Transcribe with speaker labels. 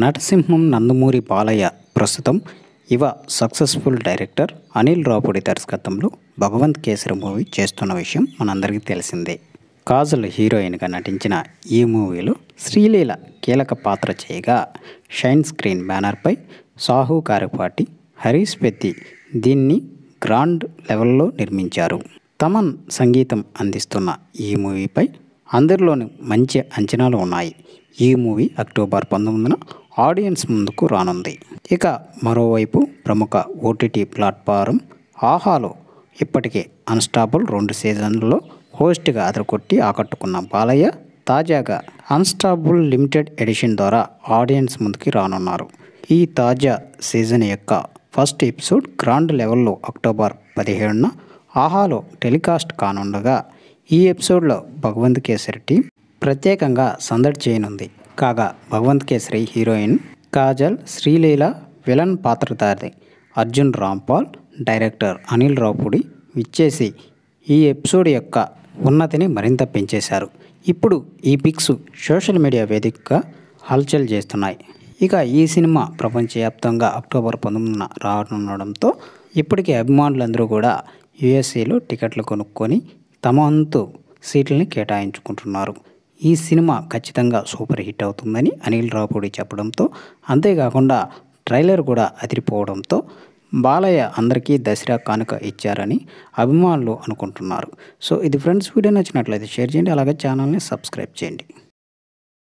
Speaker 1: నటసింహం నందమూరి బాలయ్య ప్రస్తుతం యువ successful director Anil రాపుడి దర్శకత్వంలో భగవంత్ కేసరి మూవీ చేస్తున్న విషయం మనందరికీ తెలిసిందే కాజల్ హీరోయిన్గా నటించిన ఈ మూవీలో శ్రీలీల కీలక పాత్ర చేయగా షైన్ స్క్రీన్ బ్యానర్పై సాహు కారపాటి హరీష్ పెత్తి దీన్ని గ్రాండ్ లెవెల్లో నిర్మించారు తమన్ సంగీతం అందిస్తున్న ఈ మూవీపై అందరిలోని మంచి అంచనాలు ఉన్నాయి ఈ మూవీ అక్టోబర్ పంతొమ్మిదిన ఆడియన్స్ ముందుకు రానుంది ఇక మరోవైపు ప్రముఖ ఓటీటీ ప్లాట్ఫారం ఆహాలో ఇప్పటికే అన్స్టాపుల్ రెండు సీజన్లలో హోస్ట్గా అదరకొట్టి ఆకట్టుకున్న బాలయ్య తాజాగా అన్స్టాపుల్ లిమిటెడ్ ఎడిషన్ ద్వారా ఆడియన్స్ ముందుకి రానున్నారు ఈ తాజా సీజన్ యొక్క ఫస్ట్ ఎపిసోడ్ గ్రాండ్ లెవెల్లో అక్టోబర్ పదిహేడున ఆహాలో టెలికాస్ట్ కానుండగా ఈ ఎపిసోడ్లో భగవంత్ కేసరి టీం ప్రత్యేకంగా సందడి చేయనుంది కాగా భగవంత్ కేసరి హీరోయిన్ కాజల్ శ్రీలీల విలన్ పాత్రధారి అర్జున్ రాంపాల్ డైరెక్టర్ అనిల్ రాపుడి విచ్చేసి ఈ ఎపిసోడ్ యొక్క ఉన్నతిని మరింత పెంచేశారు ఇప్పుడు ఈ పిక్స్ సోషల్ మీడియా వేదికగా హల్చల్ చేస్తున్నాయి ఇక ఈ సినిమా ప్రపంచవ్యాప్తంగా అక్టోబర్ పంతొమ్మిదిన రానుండడంతో ఇప్పటికే అభిమానులందరూ కూడా యుఎస్ఏలో టికెట్లు కొనుక్కొని తమ వంతు సీట్లని కేటాయించుకుంటున్నారు ఈ సినిమా ఖచ్చితంగా సూపర్ హిట్ అవుతుందని అనిల్ రాపూడి చెప్పడంతో అంతేకాకుండా ట్రైలర్ కూడా అదిరిపోవడంతో బాలయ్య అందరికీ దసరా కానుక ఇచ్చారని అభిమానులు అనుకుంటున్నారు సో ఇది ఫ్రెండ్స్ వీడియో నచ్చినట్లయితే షేర్ చేయండి అలాగే ఛానల్ని సబ్స్క్రైబ్ చేయండి